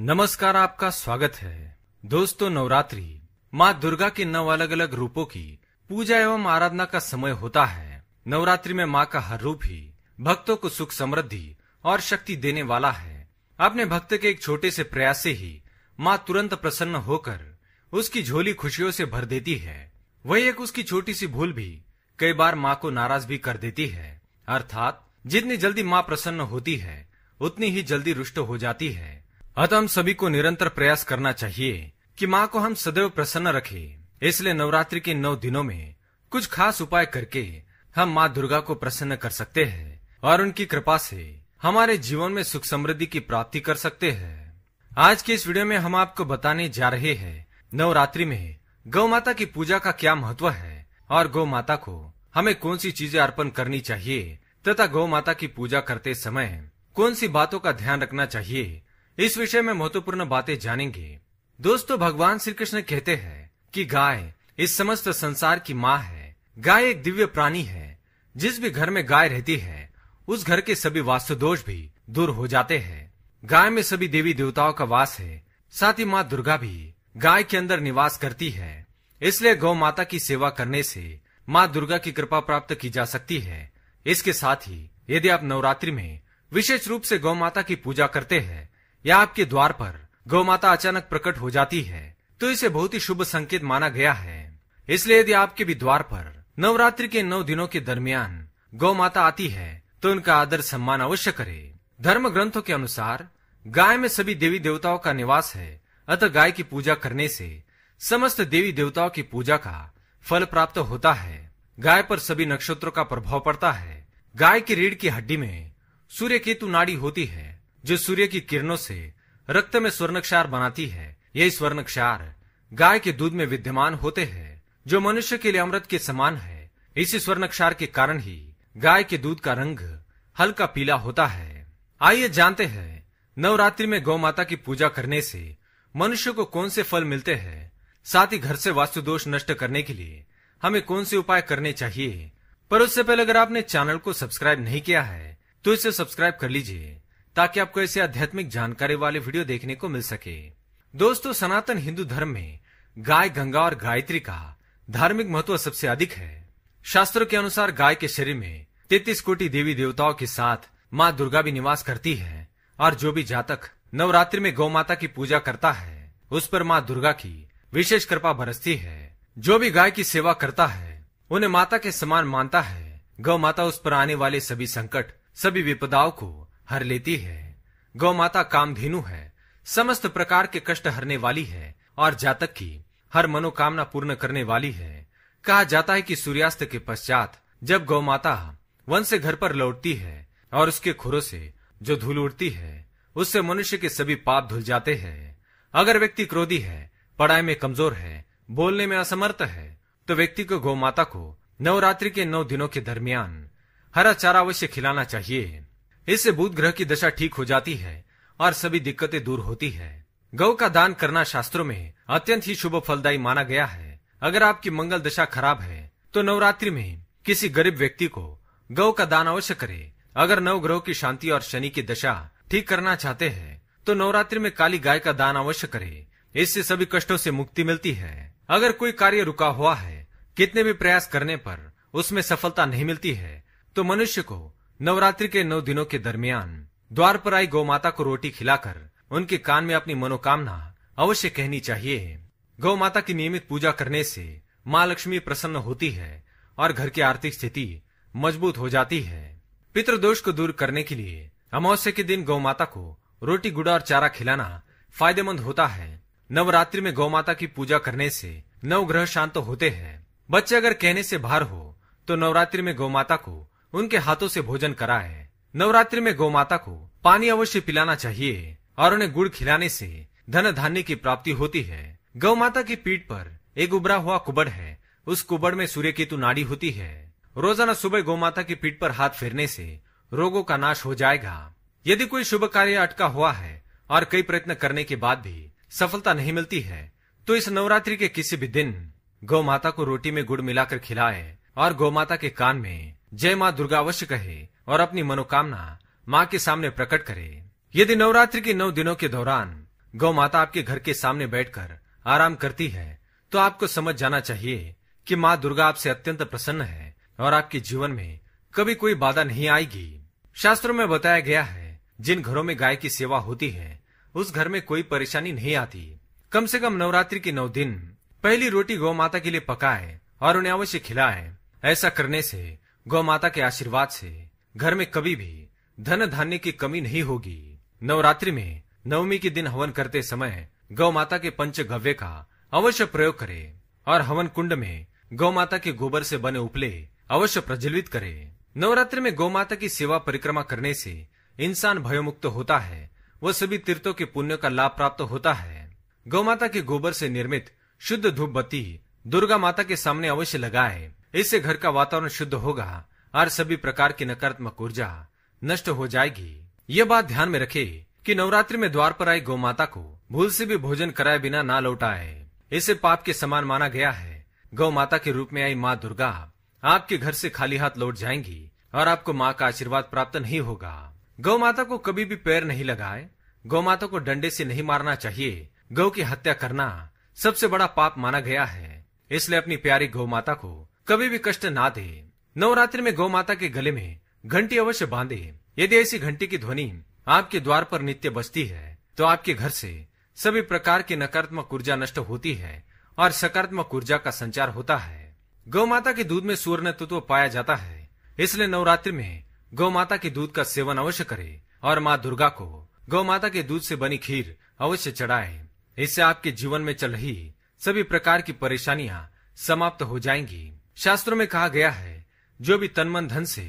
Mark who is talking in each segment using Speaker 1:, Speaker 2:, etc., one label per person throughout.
Speaker 1: नमस्कार आपका स्वागत है दोस्तों नवरात्रि माँ दुर्गा के नौ अलग अलग रूपों की पूजा एवं आराधना का समय होता है नवरात्रि में माँ का हर रूप ही भक्तों को सुख समृद्धि और शक्ति देने वाला है अपने भक्त के एक छोटे से प्रयास से ही माँ तुरंत प्रसन्न होकर उसकी झोली खुशियों से भर देती है वही एक उसकी छोटी सी भूल भी कई बार माँ को नाराज भी कर देती है अर्थात जितनी जल्दी माँ प्रसन्न होती है उतनी ही जल्दी रुष्ट हो जाती है अतः हम सभी को निरंतर प्रयास करना चाहिए कि माँ को हम सदैव प्रसन्न रखें। इसलिए नवरात्रि के नौ दिनों में कुछ खास उपाय करके हम माँ दुर्गा को प्रसन्न कर सकते हैं और उनकी कृपा से हमारे जीवन में सुख समृद्धि की प्राप्ति कर सकते हैं आज के इस वीडियो में हम आपको बताने जा रहे हैं नवरात्रि में गौ माता की पूजा का क्या महत्व है और गौ माता को हमें कौन सी चीजें अर्पण करनी चाहिए तथा गौ माता की पूजा करते समय कौन सी बातों का ध्यान रखना चाहिए इस विषय में महत्वपूर्ण बातें जानेंगे दोस्तों भगवान श्री कृष्ण कहते हैं कि गाय इस समस्त संसार की माँ है गाय एक दिव्य प्राणी है जिस भी घर में गाय रहती है उस घर के सभी वास्तु दोष भी दूर हो जाते हैं गाय में सभी देवी देवताओं का वास है साथ ही माँ दुर्गा भी गाय के अंदर निवास करती है इसलिए गौ माता की सेवा करने से माँ दुर्गा की कृपा प्राप्त की जा सकती है इसके साथ ही यदि आप नवरात्रि में विशेष रूप से गौ माता की पूजा करते हैं या आपके द्वार पर गौ माता अचानक प्रकट हो जाती है तो इसे बहुत ही शुभ संकेत माना गया है इसलिए यदि आपके भी द्वार पर नवरात्रि के नौ दिनों के दरमियान गौ माता आती है तो उनका आदर सम्मान अवश्य करे धर्म ग्रंथों के अनुसार गाय में सभी देवी देवताओं का निवास है अतः गाय की पूजा करने से समस्त देवी देवताओं की पूजा का फल प्राप्त होता है गाय पर सभी नक्षत्रों का प्रभाव पड़ता है गाय की रीढ़ की हड्डी में सूर्य केतु नाड़ी होती है जो सूर्य की किरणों से रक्त में स्वर्णक्षार बनाती है यही स्वर्णक्षार गाय के दूध में विद्यमान होते हैं जो मनुष्य के लिए अमृत के समान है इसी स्वर्णक्षार के कारण ही गाय के दूध का रंग हल्का पीला होता है आइए जानते हैं नवरात्रि में गौ माता की पूजा करने से मनुष्य को कौन से फल मिलते हैं साथ ही घर से वास्तु दोष नष्ट करने के लिए हमें कौन से उपाय करने चाहिए पर उससे पहले अगर आपने चैनल को सब्सक्राइब नहीं किया है तो इसे सब्सक्राइब कर लीजिए ताकि आपको ऐसे आध्यात्मिक जानकारी वाले वीडियो देखने को मिल सके दोस्तों सनातन हिंदू धर्म में गाय गंगा और गायत्री का धार्मिक महत्व सबसे अधिक है शास्त्रों के अनुसार गाय के शरीर में तैतीस कोटि देवी देवताओं के साथ माँ दुर्गा भी निवास करती है और जो भी जातक नवरात्रि में गौ माता की पूजा करता है उस पर माँ दुर्गा की विशेष कृपा बरसती है जो भी गाय की सेवा करता है उन्हें माता के समान मानता है गौ माता उस पर आने वाले सभी संकट सभी विपदाओं को हर लेती है गौ माता कामधेनु है समस्त प्रकार के कष्ट हरने वाली है और जातक की हर मनोकामना पूर्ण करने वाली है कहा जाता है कि सूर्यास्त के पश्चात जब गौ माता वन से घर पर लौटती है और उसके खुरों से जो धूल उड़ती है उससे मनुष्य के सभी पाप धुल जाते हैं अगर व्यक्ति क्रोधी है पढ़ाई में कमजोर है बोलने में असमर्थ है तो व्यक्ति को गौ माता को नवरात्रि के नौ दिनों के दरमियान हरा चारा अवश्य खिलाना चाहिए इससे बुध ग्रह की दशा ठीक हो जाती है और सभी दिक्कतें दूर होती है गौ का दान करना शास्त्रों में अत्यंत ही शुभ फलदायी माना गया है अगर आपकी मंगल दशा खराब है तो नवरात्रि में किसी गरीब व्यक्ति को गौ का दान अवश्य करे अगर नव ग्रह की शांति और शनि की दशा ठीक करना चाहते हैं तो नवरात्रि में काली गाय का दान अवश्य करे इससे सभी कष्टों से मुक्ति मिलती है अगर कोई कार्य रुका हुआ है कितने भी प्रयास करने पर उसमें सफलता नहीं मिलती है तो मनुष्य को नवरात्रि के नौ दिनों के दरमियान द्वार पर आई गौमाता को रोटी खिलाकर उनके कान में अपनी मनोकामना अवश्य कहनी चाहिए गौ माता की नियमित पूजा करने से माँ लक्ष्मी प्रसन्न होती है और घर की आर्थिक स्थिति मजबूत हो जाती है पितृदोष को दूर करने के लिए अमावस्या के दिन गौ माता को रोटी गुड़ा और चारा खिलाना फायदेमंद होता है नवरात्रि में गौ माता की पूजा करने से नव ग्रह शांत होते हैं बच्चे अगर कहने से बाहर हो तो नवरात्रि में गौ माता को उनके हाथों से भोजन करा है नवरात्रि में गौ माता को पानी अवश्य पिलाना चाहिए और उन्हें गुड़ खिलाने से धन धान्य की प्राप्ति होती है गौ माता की पीठ पर एक उबरा हुआ कुबड़ है उस कुबड़ में सूर्य केतु नाड़ी होती है रोजाना सुबह गौ माता की पीठ पर हाथ फेरने से रोगों का नाश हो जाएगा यदि कोई शुभ कार्य अटका हुआ है और कई प्रयत्न करने के बाद भी सफलता नहीं मिलती है तो इस नवरात्रि के किसी भी दिन गौ माता को रोटी में गुड़ मिलाकर खिलाए और गौ माता के कान में जय माँ दुर्गा अवश्य कहे और अपनी मनोकामना माँ के सामने प्रकट करे यदि नवरात्रि के नौ दिनों के दौरान गौ माता आपके घर के सामने बैठकर आराम करती है तो आपको समझ जाना चाहिए कि माँ दुर्गा आपसे अत्यंत प्रसन्न है और आपके जीवन में कभी कोई बाधा नहीं आएगी शास्त्रों में बताया गया है जिन घरों में गाय की सेवा होती है उस घर में कोई परेशानी नहीं आती कम से कम नवरात्रि के नौ दिन पहली रोटी गौ माता के लिए पकाए और उन्हें अवश्य खिलाए ऐसा करने से गौ माता के आशीर्वाद से घर में कभी भी धन धान्य की कमी नहीं होगी नवरात्रि में नवमी के दिन हवन करते समय गौ माता के पंच गव्य का अवश्य प्रयोग करे और हवन कुंड में गौ माता के गोबर से बने उपले अवश्य प्रज्वलित करे नवरात्रि में गौ माता की सेवा परिक्रमा करने से इंसान भयमुक्त होता है वह सभी तीर्थों के पुण्य का लाभ प्राप्त होता है गौ माता के गोबर से निर्मित शुद्ध धूप बत्ती दुर्गा माता के सामने अवश्य लगाए इससे घर का वातावरण शुद्ध होगा और सभी प्रकार की नकारात्मक ऊर्जा नष्ट हो जाएगी ये बात ध्यान में रखे कि नवरात्रि में द्वार पर आई गौ माता को भूल से भी भोजन कराए बिना ना लौटाए इसे पाप के समान माना गया है गौ माता के रूप में आई माँ दुर्गा आपके घर से खाली हाथ लौट जाएंगी और आपको माँ का आशीर्वाद प्राप्त नहीं होगा गौ माता को कभी भी पैर नहीं लगाए गौ माता को डंडे से नहीं मारना चाहिए गौ की हत्या करना सबसे बड़ा पाप माना गया है इसलिए अपनी प्यारी गौ माता को कभी भी कष्ट ना दे नवरात्रि में गौ माता के गले में घंटी अवश्य बांधे यदि ऐसी घंटी की ध्वनि आपके द्वार पर नित्य बजती है तो आपके घर से सभी प्रकार की नकारात्मक ऊर्जा नष्ट होती है और सकारात्मक ऊर्जा का संचार होता है गौ माता के दूध में सूर्ण तत्व पाया जाता है इसलिए नवरात्रि में गौ माता के दूध का सेवन अवश्य करे और माँ दुर्गा को गौ माता के दूध से बनी खीर अवश्य चढ़ाए इससे आपके जीवन में चल रही सभी प्रकार की परेशानियाँ समाप्त हो जाएंगी शास्त्रों में कहा गया है जो भी तनमन धन से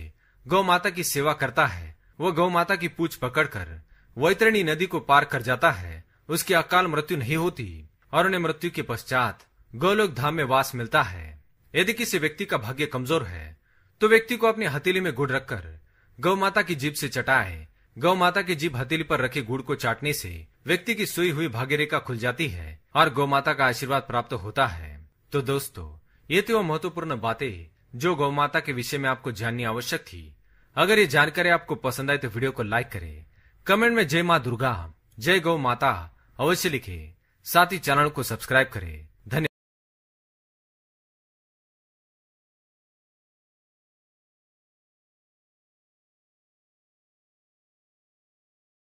Speaker 1: गौ माता की सेवा करता है वह गौ माता की पूछ पकड़कर वैतरणी नदी को पार कर जाता है उसकी अकाल मृत्यु नहीं होती और उन्हें मृत्यु के पश्चात गौलोक धाम में वास मिलता है यदि किसी व्यक्ति का भाग्य कमजोर है तो व्यक्ति को अपनी हथेली में गुड़ रखकर गौ माता की जीभ से चटाए गौ माता की जीभ हथेली पर रखे गुड़ को चाटने से व्यक्ति की सुई हुई भाग्य रेखा खुल जाती है और गौ माता का आशीर्वाद प्राप्त होता है तो दोस्तों ये तो महत्वपूर्ण बातें जो गौ माता के विषय में आपको जाननी आवश्यक थी अगर ये जानकारी आपको पसंद आए तो वीडियो को लाइक करें कमेंट में जय माँ दुर्गा जय गौ माता अवश्य लिखे साथ ही चैनल को सब्सक्राइब करें